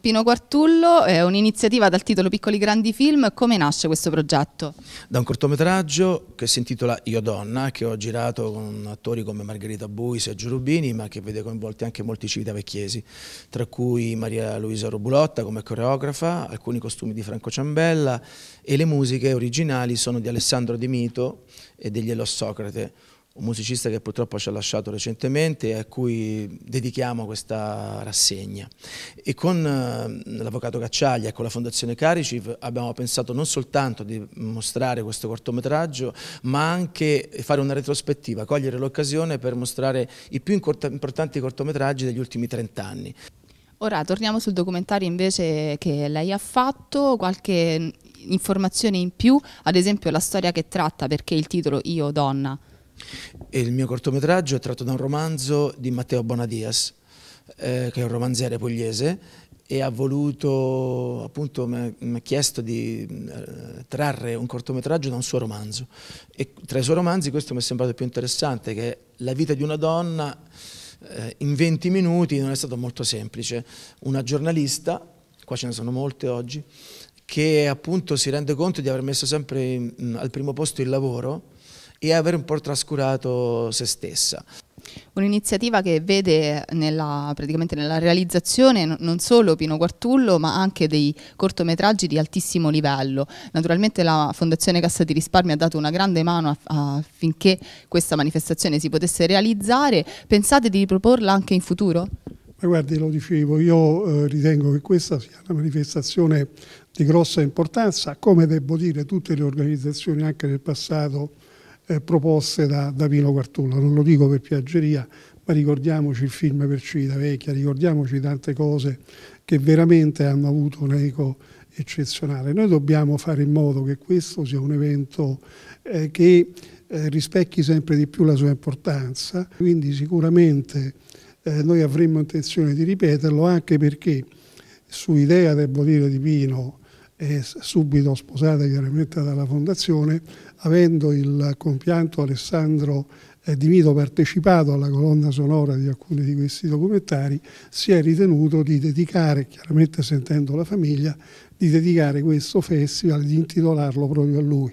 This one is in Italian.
Pino Quartullo, è un'iniziativa dal titolo Piccoli Grandi Film, come nasce questo progetto? Da un cortometraggio che si intitola Io Donna, che ho girato con attori come Margherita Bui, Sergio Rubini, ma che vede coinvolti anche molti civitavecchiesi, tra cui Maria Luisa Robulotta come coreografa, alcuni costumi di Franco Ciambella e le musiche originali sono di Alessandro De Mito e degli Elos Socrate, un musicista che purtroppo ci ha lasciato recentemente e a cui dedichiamo questa rassegna. E con eh, l'avvocato Cacciaglia e con la Fondazione Cariciv abbiamo pensato non soltanto di mostrare questo cortometraggio, ma anche fare una retrospettiva, cogliere l'occasione per mostrare i più importanti cortometraggi degli ultimi 30 anni. Ora torniamo sul documentario invece che lei ha fatto, qualche informazione in più, ad esempio la storia che tratta, perché il titolo Io donna il mio cortometraggio è tratto da un romanzo di Matteo Bonadias, eh, che è un romanziere pugliese, e ha voluto, appunto, mi ha chiesto di eh, trarre un cortometraggio da un suo romanzo. E tra i suoi romanzi questo mi è sembrato più interessante, che è La vita di una donna eh, in 20 minuti non è stato molto semplice. Una giornalista, qua ce ne sono molte oggi, che appunto si rende conto di aver messo sempre in, al primo posto il lavoro, e aver un po' trascurato se stessa. Un'iniziativa che vede nella, nella, realizzazione non solo Pino Quartullo ma anche dei cortometraggi di altissimo livello. Naturalmente la Fondazione Cassa di Risparmio ha dato una grande mano affinché questa manifestazione si potesse realizzare. Pensate di riproporla anche in futuro? Ma guardi, lo dicevo, io eh, ritengo che questa sia una manifestazione di grossa importanza, come devo dire tutte le organizzazioni anche nel passato eh, proposte da, da Pino Quartulla. Non lo dico per piaggeria, ma ricordiamoci il film per Cita Vecchia, ricordiamoci tante cose che veramente hanno avuto un eco eccezionale. Noi dobbiamo fare in modo che questo sia un evento eh, che eh, rispecchi sempre di più la sua importanza, quindi sicuramente eh, noi avremmo intenzione di ripeterlo anche perché su idea, devo dire, di Pino, e subito sposata chiaramente dalla fondazione, avendo il compianto Alessandro eh, di Mito partecipato alla colonna sonora di alcuni di questi documentari, si è ritenuto di dedicare, chiaramente sentendo la famiglia, di dedicare questo festival, di intitolarlo proprio a lui.